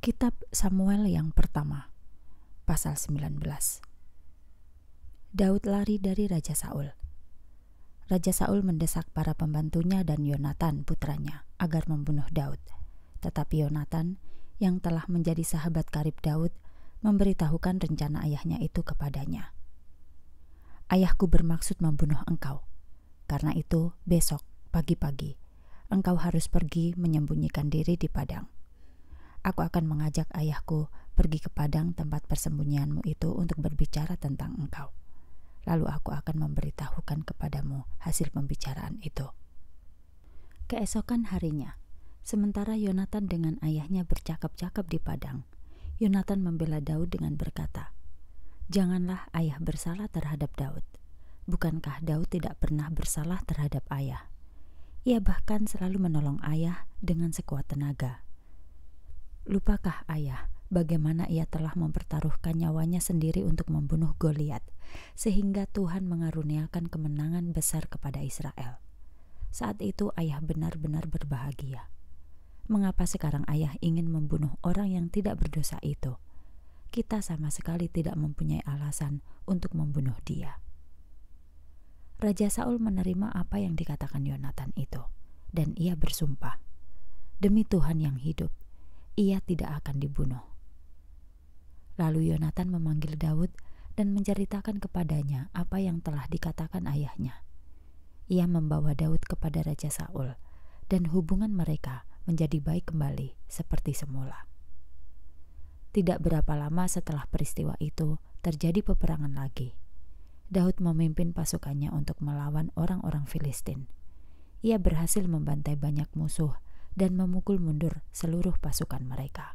Kitab Samuel yang pertama, pasal 19. Daud lari dari Raja Saul. Raja Saul mendesak para pembantunya dan Yonatan putranya agar membunuh Daud. Tetapi Yonatan, yang telah menjadi sahabat karib Daud, memberitahukan rencana ayahnya itu kepadanya. Ayahku bermaksud membunuh engkau. Karena itu, besok pagi-pagi engkau harus pergi menyembunyikan diri di padang aku akan mengajak ayahku pergi ke padang tempat persembunyianmu itu untuk berbicara tentang engkau. Lalu aku akan memberitahukan kepadamu hasil pembicaraan itu. Keesokan harinya, sementara Yonatan dengan ayahnya bercakap-cakap di padang, Yonatan membela Daud dengan berkata, "Janganlah ayah bersalah terhadap Daud. Bukankah Daud tidak pernah bersalah terhadap ayah? Ia bahkan selalu menolong ayah dengan sekuat tenaga." Lupakah ayah bagaimana ia telah mempertaruhkan nyawanya sendiri untuk membunuh Goliat, sehingga Tuhan mengaruniakan kemenangan besar kepada Israel. Saat itu ayah benar-benar berbahagia. Mengapa sekarang ayah ingin membunuh orang yang tidak berdosa itu? Kita sama sekali tidak mempunyai alasan untuk membunuh dia. Raja Saul menerima apa yang dikatakan Yonatan itu, dan ia bersumpah, "Demi Tuhan yang hidup, ia tidak akan dibunuh. Lalu Yonatan memanggil Daud dan menceritakan kepadanya apa yang telah dikatakan ayahnya. Ia membawa Daud kepada Raja Saul, dan hubungan mereka menjadi baik kembali seperti semula. Tidak berapa lama setelah peristiwa itu, terjadi peperangan lagi. Daud memimpin pasukannya untuk melawan orang-orang Filistin. Ia berhasil membantai banyak musuh dan memukul mundur seluruh pasukan mereka.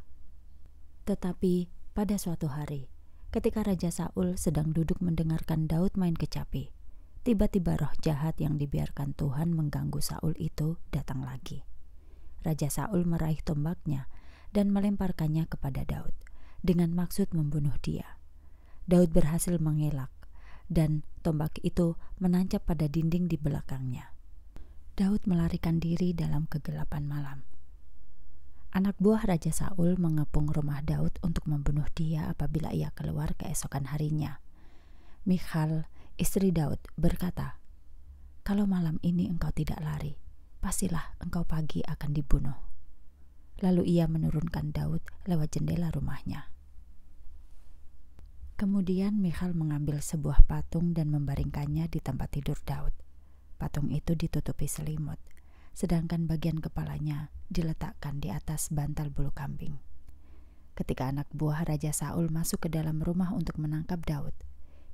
Tetapi pada suatu hari, ketika Raja Saul sedang duduk mendengarkan Daud main kecapi, tiba-tiba roh jahat yang dibiarkan Tuhan mengganggu Saul itu datang lagi. Raja Saul meraih tombaknya dan melemparkannya kepada Daud dengan maksud membunuh dia. Daud berhasil mengelak dan tombak itu menancap pada dinding di belakangnya. Daud melarikan diri dalam kegelapan malam. Anak buah Raja Saul mengepung rumah Daud untuk membunuh dia apabila ia keluar keesokan harinya. Michal, istri Daud, berkata, "Kalau malam ini engkau tidak lari, pastilah engkau pagi akan dibunuh." Lalu ia menurunkan Daud lewat jendela rumahnya. Kemudian Michal mengambil sebuah patung dan membaringkannya di tempat tidur Daud. Patung itu ditutupi selimut, sedangkan bagian kepalanya diletakkan di atas bantal bulu kambing. Ketika anak buah Raja Saul masuk ke dalam rumah untuk menangkap Daud,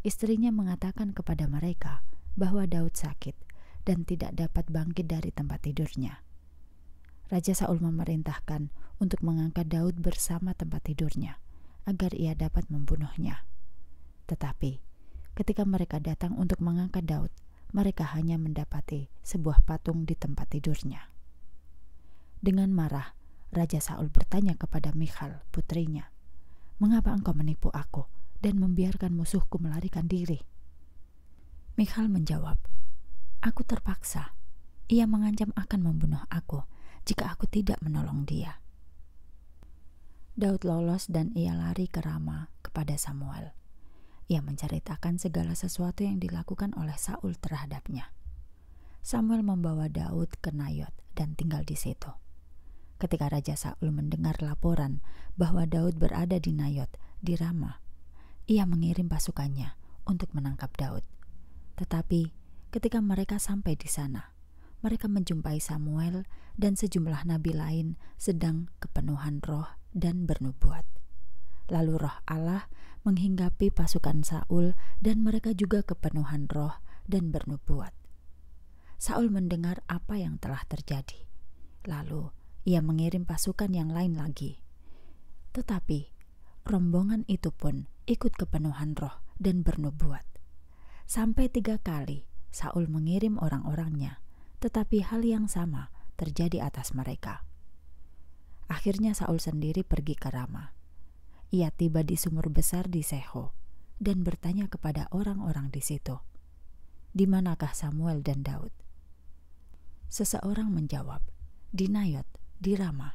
istrinya mengatakan kepada mereka bahwa Daud sakit dan tidak dapat bangkit dari tempat tidurnya. Raja Saul memerintahkan untuk mengangkat Daud bersama tempat tidurnya agar ia dapat membunuhnya. Tetapi, ketika mereka datang untuk mengangkat Daud, mereka hanya mendapati sebuah patung di tempat tidurnya. Dengan marah, Raja Saul bertanya kepada Michal, putrinya, "Mengapa engkau menipu aku dan membiarkan musuhku melarikan diri?" Michal menjawab, "Aku terpaksa. Ia mengancam akan membunuh aku jika aku tidak menolong dia." Daud lolos dan ia lari ke Rama kepada Samuel. Ia menceritakan segala sesuatu yang dilakukan oleh Saul terhadapnya. Samuel membawa Daud ke Nayot dan tinggal di situ. Ketika Raja Saul mendengar laporan bahwa Daud berada di Nayot, di Rama, ia mengirim pasukannya untuk menangkap Daud. Tetapi ketika mereka sampai di sana, mereka menjumpai Samuel dan sejumlah nabi lain sedang kepenuhan roh dan bernubuat. Lalu roh Allah menghinggapi pasukan Saul dan mereka juga kepenuhan roh dan bernubuat. Saul mendengar apa yang telah terjadi. Lalu ia mengirim pasukan yang lain lagi. Tetapi rombongan itu pun ikut kepenuhan roh dan bernubuat. Sampai tiga kali Saul mengirim orang-orangnya, tetapi hal yang sama terjadi atas mereka. Akhirnya Saul sendiri pergi ke Ramah ia tiba di sumur besar di Seho dan bertanya kepada orang-orang di situ, "Di manakah Samuel dan Daud?" Seseorang menjawab, "Di Nayot, di Rama."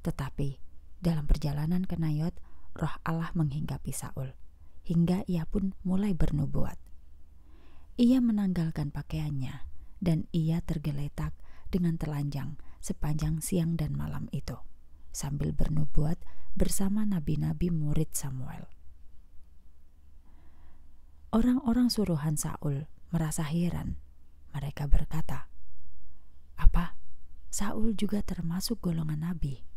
Tetapi dalam perjalanan ke Nayot, roh Allah menghinggapi Saul hingga ia pun mulai bernubuat. Ia menanggalkan pakaiannya dan ia tergeletak dengan telanjang sepanjang siang dan malam itu sambil bernubuat bersama nabi-nabi murid Samuel. Orang-orang suruhan Saul merasa heran. Mereka berkata, "Apa Saul juga termasuk golongan nabi?"